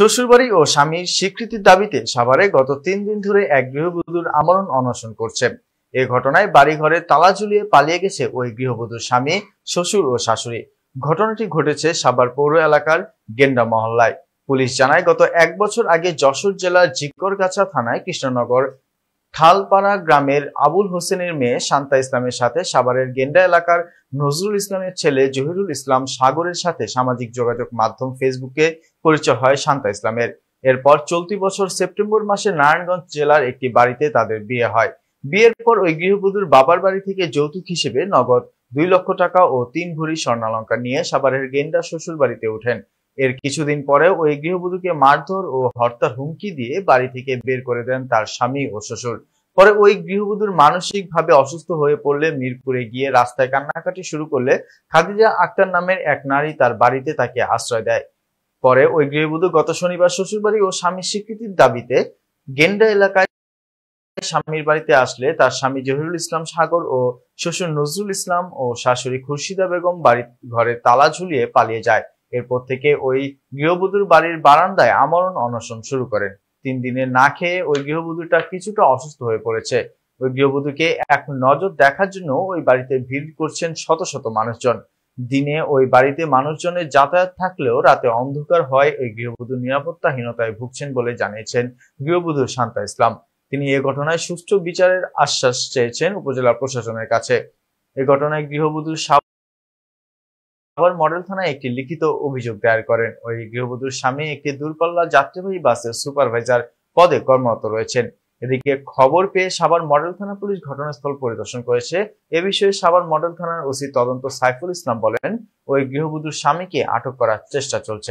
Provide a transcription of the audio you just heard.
শ্বশুরবাড়ি ও স্বামীর স্বীকৃতির দাবিতে সাভারে গত তিন দিন ধরে এক গৃহবধূর আমরণ অনশন করছে এ ঘটনায় বাড়ি ঘরে তালা ঝুলিয়ে পালিয়ে গেছে ওই গৃহবধূর স্বামী শ্বশুর ও শাশুড়ি ঘটনাটি ঘটেছে সাভার পৌর এলাকার গেন্ডা মহল্লায় পুলিশ জানায় গত এক বছর আগে যশোর জেলার জিকরগাছা থানায় কৃষ্ণনগর খালপাড়া গ্রামের আবুল হোসেনের মেয়ে শান্তা ইসলামের সাথে সাভারের গেন্ডা এলাকার নজরুল ইসলামের ছেলে জহিরুল ইসলাম সাগরের সাথে সামাজিক যোগাযোগ মাধ্যম ফেসবুকে পরিচয় হয় শান্তা ইসলামের এরপর চলতি বছর সেপ্টেম্বর মাসে নারায়ণগঞ্জ জেলার একটি বাড়িতে তাদের বিয়ে হয় বিয়ের পর ওই গৃহবধূর বাবার বাড়ি থেকে যৌতুক হিসেবে নগদ দুই লক্ষ টাকা ও তিন ভরি স্বর্ণালঙ্কার নিয়ে সাভারের গেন্ডা শ্বশুর বাড়িতে ওঠেন এর কিছুদিন পরে ওই গৃহবধূকে মারধর ও হরতার হুমকি দিয়ে বাড়ি থেকে বের করে দেন তার স্বামী ও শ্বশুর পরে ওই গৃহবধূর মানসিকভাবে অসুস্থ হয়ে পড়লে মিরপুরে গিয়ে রাস্তায় কান্নাকাটি শুরু করলে খাদিজা আক্তার নামের এক নারী তার বাড়িতে তাকে আশ্রয় দেয় পরে ওই গৃহবধূ গত শনিবার শ্বশুরবাড়ি ও স্বামীর স্বীকৃতির দাবিতে গেন্ডা এলাকায় স্বামীর বাড়িতে আসলে তার স্বামী জহিরুল ইসলাম সাগর ও শ্বশুর নজরুল ইসলাম ও শাশুড়ি খুরশিদা বেগম বাড়ি ঘরে তালা ঝুলিয়ে পালিয়ে যায় এরপর থেকে ওই গৃহবধূর বাড়ির বারান্দায় আমরণ অনশন শুরু করেন তিন দিনে না খেয়ে ওই গৃহবধূটা কিছুটা অসুস্থ হয়ে পড়েছে ওই গৃহবধূকে এক নজর দেখার জন্য ওই বাড়িতে ভিড় করছেন শত শত মানুষজন দিনে ওই বাড়িতে মানুষজনের যাতায়াত থাকলেও রাতে অন্ধকার হয় ওই গৃহবধূ নিরাপত্তাহীনতায় ভুগছেন বলে জানিয়েছেন গৃহবধূ শান্তা ইসলাম তিনি এ ঘটনায় সুষ্ঠু বিচারের আশ্বাস চেয়েছেন উপজেলা প্রশাসনের কাছে এ ঘটনায় গৃহবধূ আবার মডেল থানায় একটি লিখিত অভিযোগ দায়ের করেন ওই গৃহবধূর স্বামী একটি দূরপাল্লা যাত্রীবাহী বাসের সুপারভাইজার পদে কর্মরত রয়েছেন এদিকে খবর পেয়ে সাবার মডেল থানা পুলিশ ঘটনাস্থল পরিদর্শন করেছে এ বিষয়ে সাবার মডেল থানার ওসি তদন্ত সাইফুল ইসলাম বলেন ওই গৃহবধূর স্বামীকে আটক করার চেষ্টা চলছে